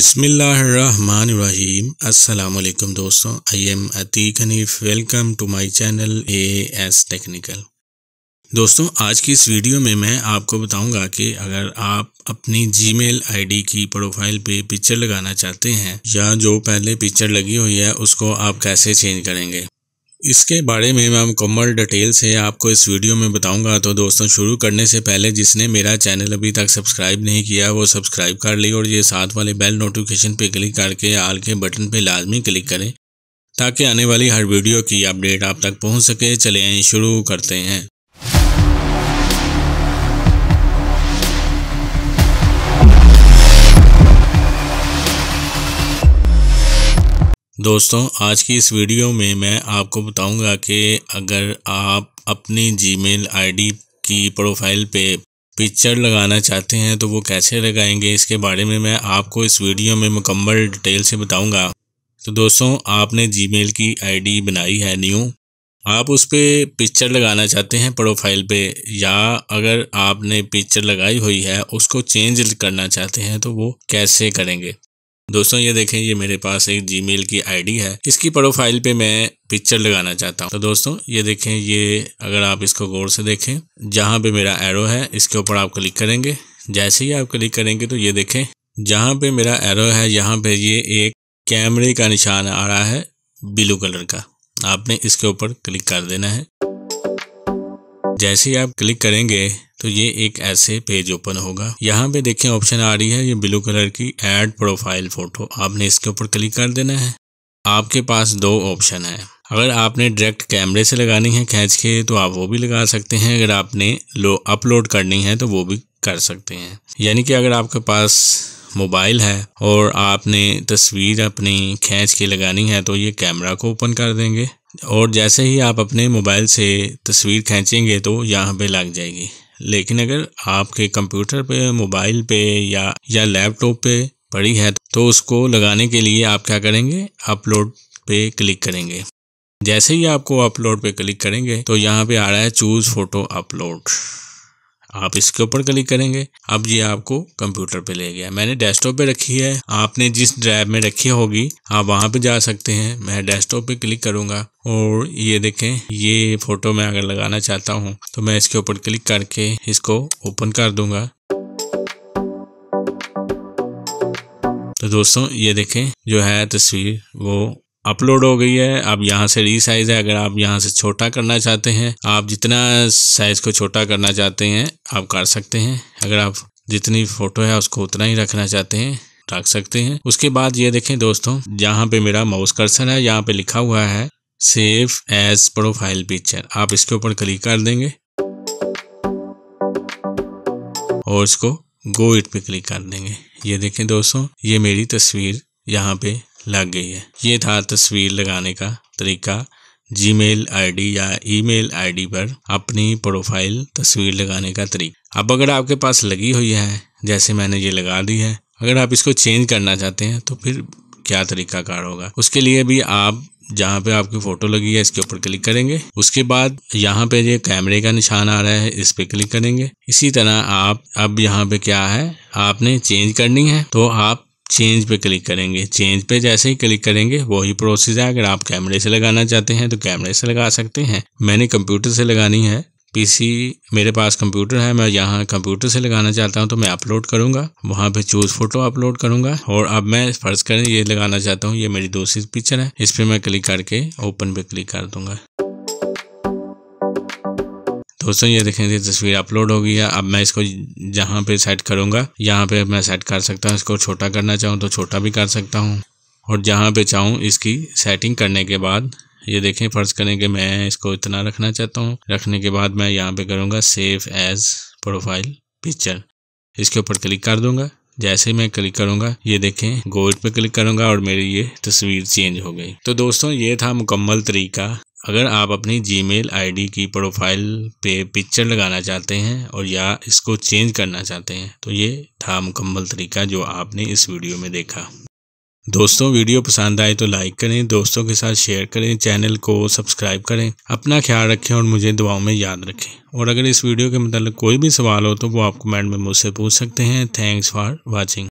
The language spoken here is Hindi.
बिसमीम् अल्लाम दोस्तों I am Atiq Hanif welcome to my channel A S technical दोस्तों आज की इस वीडियो में मैं आपको बताऊंगा कि अगर आप अपनी जीमेल आईडी की प्रोफाइल पे पिक्चर लगाना चाहते हैं या जो पहले पिक्चर लगी हुई है उसको आप कैसे चेंज करेंगे इसके बारे में मैं मुकम्मल डिटेल से आपको इस वीडियो में बताऊंगा तो दोस्तों शुरू करने से पहले जिसने मेरा चैनल अभी तक सब्सक्राइब नहीं किया वो सब्सक्राइब कर ली और ये साथ वाले बेल नोटिफिकेशन पे क्लिक करके आल के बटन पे लाजमी क्लिक करें ताकि आने वाली हर वीडियो की अपडेट आप तक पहुंच सके चले शुरू करते हैं दोस्तों आज की इस वीडियो में मैं आपको बताऊंगा कि अगर आप अपनी जीमेल आईडी की प्रोफाइल पे पिक्चर लगाना चाहते हैं तो वो कैसे लगाएंगे इसके बारे में मैं आपको इस वीडियो में मुकम्मल डिटेल से बताऊंगा तो दोस्तों आपने जीमेल की आईडी बनाई है न्यू आप उस पर पिक्चर लगाना चाहते हैं प्रोफाइल पे या अगर आपने पिक्चर लगाई हुई है उसको चेंज करना चाहते हैं तो वो कैसे करेंगे दोस्तों ये देखें ये मेरे पास एक जीमेल की आईडी है इसकी प्रोफाइल पे मैं पिक्चर लगाना चाहता हूँ तो दोस्तों ये देखें ये अगर आप इसको गौर से देखें जहाँ पे मेरा एरो है इसके ऊपर आप क्लिक करेंगे जैसे ही आप क्लिक करेंगे तो ये देखें जहाँ पे मेरा एरो है यहाँ पे ये एक कैमरे का निशान आ रहा है ब्लू कलर का आपने इसके ऊपर क्लिक कर देना है जैसे ही आप क्लिक करेंगे तो ये एक ऐसे पेज ओपन होगा यहाँ पे देखें ऑप्शन आ रही है ये ब्लू कलर की ऐड प्रोफाइल फ़ोटो आपने इसके ऊपर क्लिक कर देना है आपके पास दो ऑप्शन है अगर आपने डायरेक्ट कैमरे से लगानी है खींच के तो आप वो भी लगा सकते हैं अगर आपने लो अपलोड करनी है तो वो भी कर सकते हैं यानी कि अगर आपके पास मोबाइल है और आपने तस्वीर अपनी खींच के लगानी है तो ये कैमरा को ओपन कर देंगे और जैसे ही आप अपने मोबाइल से तस्वीर खींचेंगे तो यहाँ पे लग जाएगी लेकिन अगर आपके कंप्यूटर पे मोबाइल पे या या लैपटॉप पे पड़ी है तो उसको लगाने के लिए आप क्या करेंगे अपलोड पे क्लिक करेंगे जैसे ही आपको अपलोड पे क्लिक करेंगे तो यहाँ पे आ रहा है चूज़ फ़ोटो अपलोड आप इसके ऊपर क्लिक करेंगे अब ये आपको कंप्यूटर पे ले गया मैंने डेस्कटॉप पे रखी है आपने जिस ड्राइव में रखी होगी आप वहां पे जा सकते हैं मैं डेस्कटॉप पे क्लिक करूंगा और ये देखें ये फोटो मैं अगर लगाना चाहता हूँ तो मैं इसके ऊपर क्लिक करके इसको ओपन कर दूंगा तो दोस्तों ये देखें जो है तस्वीर वो अपलोड हो गई है अब यहाँ से रीसाइज है अगर आप यहाँ से छोटा करना चाहते हैं आप जितना साइज को छोटा करना चाहते हैं आप कर सकते हैं अगर आप जितनी फोटो है उसको उतना ही रखना चाहते हैं रख सकते हैं उसके बाद ये देखें दोस्तों जहाँ पे मेरा माउस कर्सर है यहाँ पे लिखा हुआ है सेव एज प्रोफाइल पिक्चर आप इसके ऊपर क्लिक कर देंगे और इसको गो इट पे क्लिक कर देंगे ये देखें दोस्तों ये मेरी तस्वीर यहाँ पे लग गई है ये था तस्वीर लगाने का तरीका जी मेल या ईमेल आईडी पर अपनी प्रोफाइल तस्वीर लगाने का तरीका अब अगर आपके पास लगी हुई है जैसे मैंने ये लगा दी है अगर आप इसको चेंज करना चाहते हैं तो फिर क्या तरीका कार होगा उसके लिए भी आप जहाँ पे आपकी फ़ोटो लगी है इसके ऊपर क्लिक करेंगे उसके बाद यहाँ पे ये कैमरे का निशान आ रहा है इस पे क्लिक करेंगे इसी तरह आप अब यहाँ पे क्या है आपने चेंज करनी है तो आप चेंज पे क्लिक करेंगे चेंज पे जैसे ही क्लिक करेंगे वही प्रोसेस है अगर आप कैमरे से लगाना चाहते हैं तो कैमरे से लगा सकते हैं मैंने कंप्यूटर से लगानी है पीसी मेरे पास कंप्यूटर है मैं यहाँ कंप्यूटर से लगाना चाहता हूँ तो मैं अपलोड करूँगा वहाँ पे चूज फोटो अपलोड करूँगा और अब मैं फर्ज करें ये लगाना चाहता हूँ ये मेरी दूसरी पिक्चर है इस पर मैं क्लिक करके ओपन पे क्लिक कर दूंगा दोस्तों ये देखें तस्वीर अपलोड हो गई है अब मैं इसको जहाँ पे सेट करूँगा यहाँ पे मैं सेट कर सकता हूँ इसको छोटा करना चाहूँ तो छोटा भी कर सकता हूँ और जहाँ पे चाहूँ इसकी सेटिंग करने के बाद ये देखें फ़र्ज़ करें कि मैं इसको इतना रखना चाहता हूँ रखने के बाद मैं यहाँ पर करूँगा सेफ़ एज़ प्रोफाइल पिक्चर इसके ऊपर क्लिक कर दूँगा जैसे ही मैं क्लिक करूँगा ये देखें गोल्ड पे क्लिक करूँगा और मेरी ये तस्वीर चेंज हो गई तो दोस्तों ये था मुकम्मल तरीका अगर आप अपनी जीमेल आईडी की प्रोफाइल पे पिक्चर लगाना चाहते हैं और या इसको चेंज करना चाहते हैं तो ये था मुकम्मल तरीका जो आपने इस वीडियो में देखा दोस्तों वीडियो पसंद आए तो लाइक करें दोस्तों के साथ शेयर करें चैनल को सब्सक्राइब करें अपना ख्याल रखें और मुझे दुआओं में याद रखें और अगर इस वीडियो के मतलब कोई भी सवाल हो तो वो आप कमेंट में मुझसे पूछ सकते हैं थैंक्स फॉर वॉचिंग